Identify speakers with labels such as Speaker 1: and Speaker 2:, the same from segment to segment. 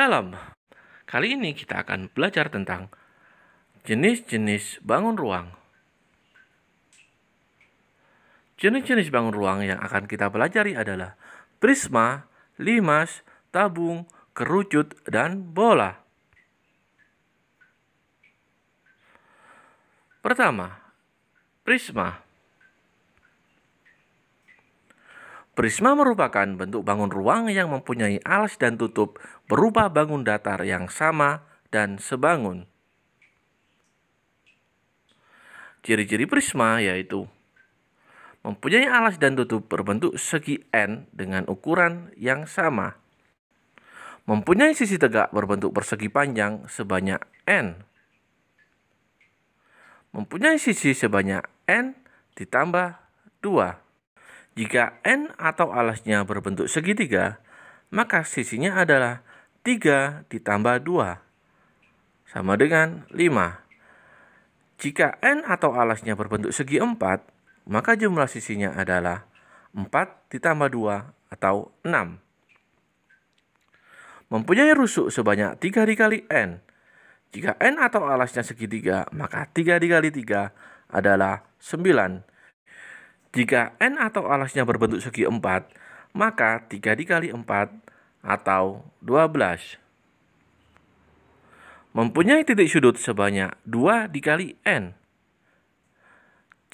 Speaker 1: Shalom. Kali ini kita akan belajar tentang jenis-jenis bangun ruang. Jenis-jenis bangun ruang yang akan kita pelajari adalah prisma, limas, tabung, kerucut, dan bola. Pertama, prisma. Prisma merupakan bentuk bangun ruang yang mempunyai alas dan tutup berupa bangun datar yang sama dan sebangun. Ciri-ciri prisma yaitu mempunyai alas dan tutup berbentuk segi N dengan ukuran yang sama. Mempunyai sisi tegak berbentuk persegi panjang sebanyak N. Mempunyai sisi sebanyak N ditambah 2 jika N atau alasnya berbentuk segitiga, maka sisinya adalah 3 ditambah 2 sama dengan 5. Jika N atau alasnya berbentuk segi 4, maka jumlah sisinya adalah 4 ditambah 2 atau 6. Mempunyai rusuk sebanyak 3 dikali N. Jika N atau alasnya segitiga, maka 3 dikali 3 adalah 9. Jika N atau alasnya berbentuk segi 4, maka 3 dikali 4 atau 12. Mempunyai titik sudut sebanyak 2 dikali N.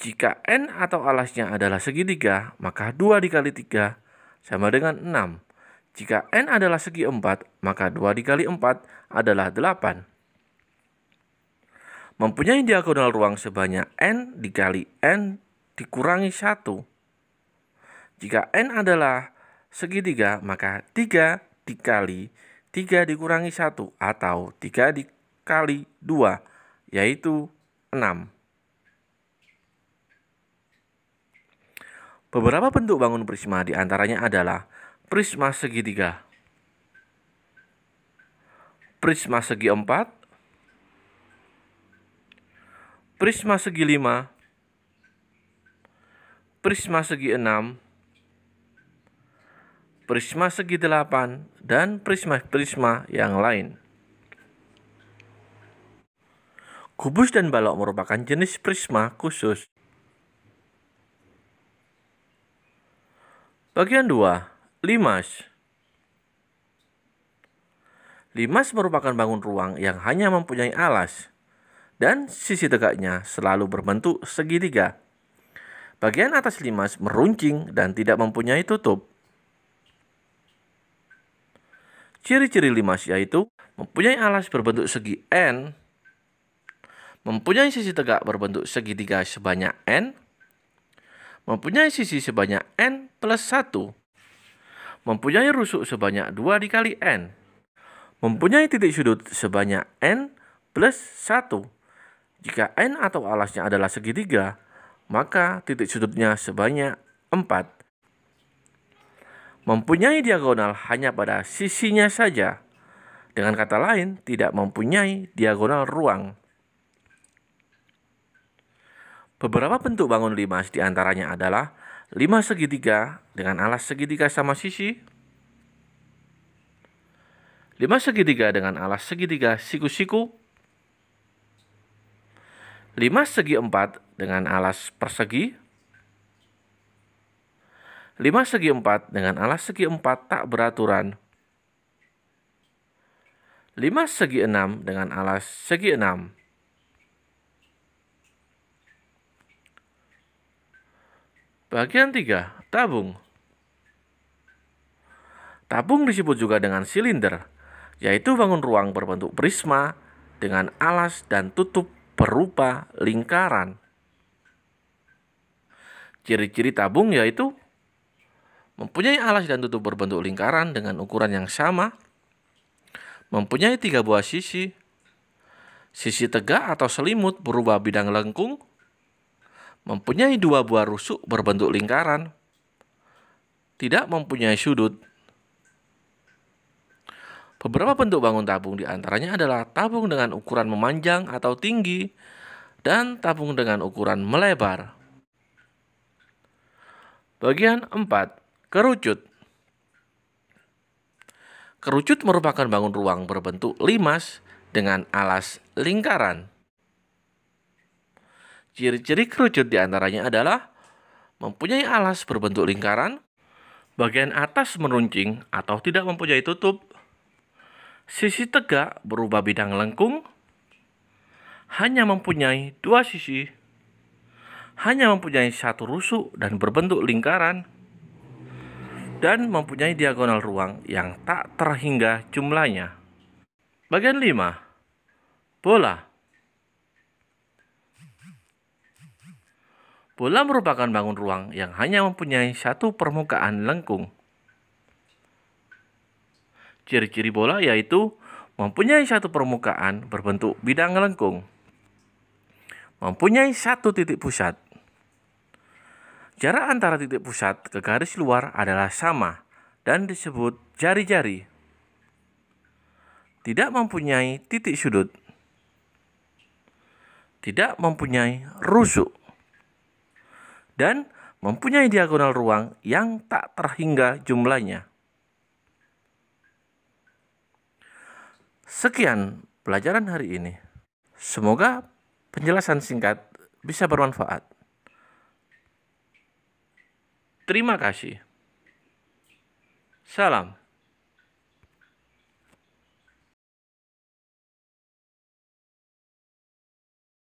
Speaker 1: Jika N atau alasnya adalah segi 3, maka 2 dikali 3 sama dengan 6. Jika N adalah segi 4, maka 2 dikali 4 adalah 8 mempunyai diagonal ruang sebanyak n dikali n dikurangi 1. Jika n adalah segitiga, maka 3 dikali 3 dikurangi 1 atau 3 dikali 2 yaitu 6. Beberapa bentuk bangun prisma diantaranya adalah prisma segitiga, prisma segi empat, prisma segi lima, prisma segi 6, prisma segi 8, dan prisma-prisma yang lain. Kubus dan balok merupakan jenis prisma khusus. Bagian 2, limas. Limas merupakan bangun ruang yang hanya mempunyai alas dan sisi tegaknya selalu berbentuk segitiga. Bagian atas limas meruncing dan tidak mempunyai tutup. Ciri-ciri limas yaitu mempunyai alas berbentuk segi N, mempunyai sisi tegak berbentuk segitiga sebanyak N, mempunyai sisi sebanyak N plus 1, mempunyai rusuk sebanyak 2 dikali N, mempunyai titik sudut sebanyak N plus 1. Jika N atau alasnya adalah segitiga, maka titik sudutnya sebanyak 4. Mempunyai diagonal hanya pada sisinya saja. Dengan kata lain, tidak mempunyai diagonal ruang. Beberapa bentuk bangun limas diantaranya adalah lima segitiga dengan alas segitiga sama sisi, lima segitiga dengan alas segitiga siku-siku, 5 segi 4 dengan alas persegi 5 segi 4 dengan alas segi 4 tak beraturan 5 segi 6 dengan alas segi 6 3. Bagian 3, tabung. Tabung disebut juga dengan silinder, yaitu bangun ruang berbentuk prisma dengan alas dan tutup berupa lingkaran. Ciri-ciri tabung yaitu mempunyai alas dan tutup berbentuk lingkaran dengan ukuran yang sama, mempunyai tiga buah sisi, sisi tegak atau selimut berubah bidang lengkung, mempunyai dua buah rusuk berbentuk lingkaran, tidak mempunyai sudut, Beberapa bentuk bangun tabung diantaranya adalah tabung dengan ukuran memanjang atau tinggi dan tabung dengan ukuran melebar. Bagian 4. Kerucut Kerucut merupakan bangun ruang berbentuk limas dengan alas lingkaran. Ciri-ciri kerucut diantaranya adalah mempunyai alas berbentuk lingkaran, bagian atas meruncing atau tidak mempunyai tutup, Sisi tegak berubah bidang lengkung hanya mempunyai dua sisi. Hanya mempunyai satu rusuk dan berbentuk lingkaran dan mempunyai diagonal ruang yang tak terhingga jumlahnya. Bagian 5. Bola. Bola merupakan bangun ruang yang hanya mempunyai satu permukaan lengkung. Ciri-ciri bola yaitu mempunyai satu permukaan berbentuk bidang lengkung, mempunyai satu titik pusat. Jarak antara titik pusat ke garis luar adalah sama dan disebut jari-jari. Tidak mempunyai titik sudut. Tidak mempunyai rusuk. Dan mempunyai diagonal ruang yang tak terhingga jumlahnya. Sekian pelajaran hari ini. Semoga penjelasan singkat bisa bermanfaat. Terima kasih. Salam.